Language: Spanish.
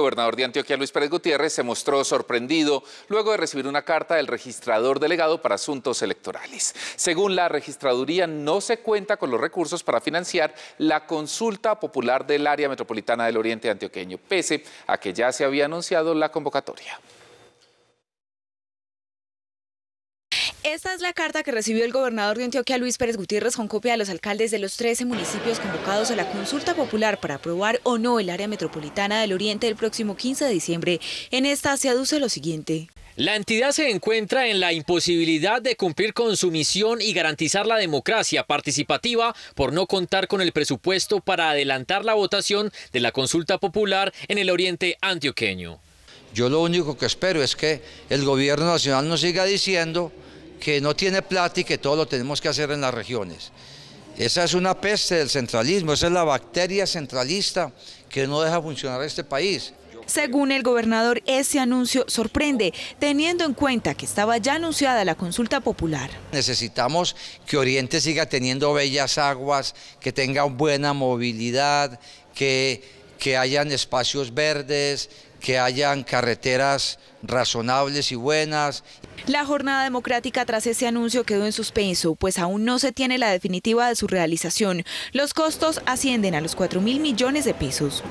gobernador de Antioquia, Luis Pérez Gutiérrez, se mostró sorprendido luego de recibir una carta del registrador delegado para asuntos electorales. Según la registraduría, no se cuenta con los recursos para financiar la consulta popular del área metropolitana del Oriente Antioqueño, pese a que ya se había anunciado la convocatoria. Esta es la carta que recibió el gobernador de Antioquia, Luis Pérez Gutiérrez, con copia de los alcaldes de los 13 municipios convocados a la consulta popular para aprobar o no el área metropolitana del Oriente el próximo 15 de diciembre. En esta se aduce lo siguiente. La entidad se encuentra en la imposibilidad de cumplir con su misión y garantizar la democracia participativa por no contar con el presupuesto para adelantar la votación de la consulta popular en el oriente antioqueño. Yo lo único que espero es que el gobierno nacional nos siga diciendo que no tiene plata y que todo lo tenemos que hacer en las regiones. Esa es una peste del centralismo, esa es la bacteria centralista que no deja funcionar este país. Según el gobernador, ese anuncio sorprende, teniendo en cuenta que estaba ya anunciada la consulta popular. Necesitamos que Oriente siga teniendo bellas aguas, que tenga buena movilidad, que, que hayan espacios verdes, que hayan carreteras razonables y buenas. La jornada democrática tras ese anuncio quedó en suspenso, pues aún no se tiene la definitiva de su realización. Los costos ascienden a los 4 mil millones de pesos.